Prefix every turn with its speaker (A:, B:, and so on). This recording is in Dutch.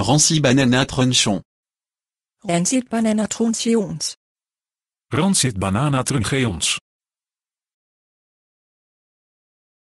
A: Ranci banana Rancid
B: Rancit Rancid truncheons.